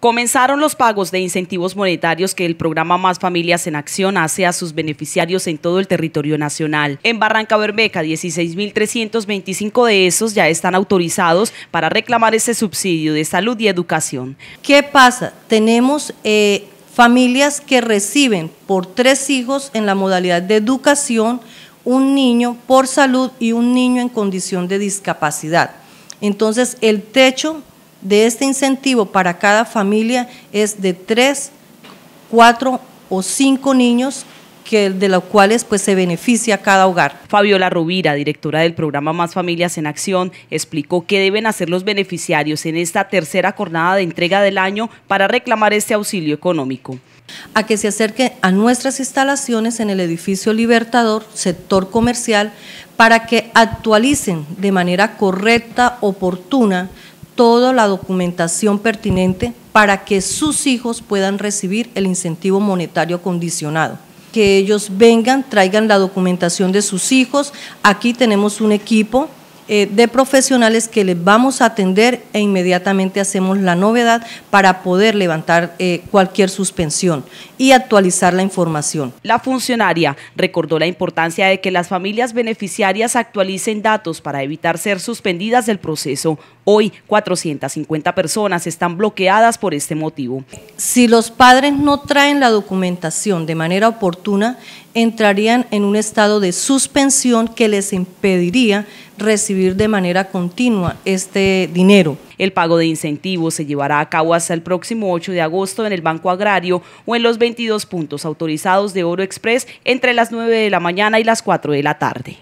Comenzaron los pagos de incentivos monetarios que el programa Más Familias en Acción hace a sus beneficiarios en todo el territorio nacional. En Barranca Bermeja, 16.325 de esos ya están autorizados para reclamar ese subsidio de salud y educación. ¿Qué pasa? Tenemos eh, familias que reciben por tres hijos en la modalidad de educación, un niño por salud y un niño en condición de discapacidad. Entonces, el techo de este incentivo para cada familia es de tres, cuatro o cinco niños que, de los cuales pues, se beneficia cada hogar. Fabiola Rubira, directora del programa Más Familias en Acción, explicó qué deben hacer los beneficiarios en esta tercera jornada de entrega del año para reclamar este auxilio económico a que se acerque a nuestras instalaciones en el edificio Libertador, sector comercial, para que actualicen de manera correcta, oportuna, toda la documentación pertinente para que sus hijos puedan recibir el incentivo monetario condicionado. Que ellos vengan, traigan la documentación de sus hijos. Aquí tenemos un equipo eh, de profesionales que les vamos a atender e inmediatamente hacemos la novedad para poder levantar eh, cualquier suspensión y actualizar la información. La funcionaria recordó la importancia de que las familias beneficiarias actualicen datos para evitar ser suspendidas del proceso. Hoy 450 personas están bloqueadas por este motivo. Si los padres no traen la documentación de manera oportuna, entrarían en un estado de suspensión que les impediría recibir de manera continua este dinero. El pago de incentivos se llevará a cabo hasta el próximo 8 de agosto en el Banco Agrario o en los 22 puntos autorizados de Oro Express entre las 9 de la mañana y las 4 de la tarde.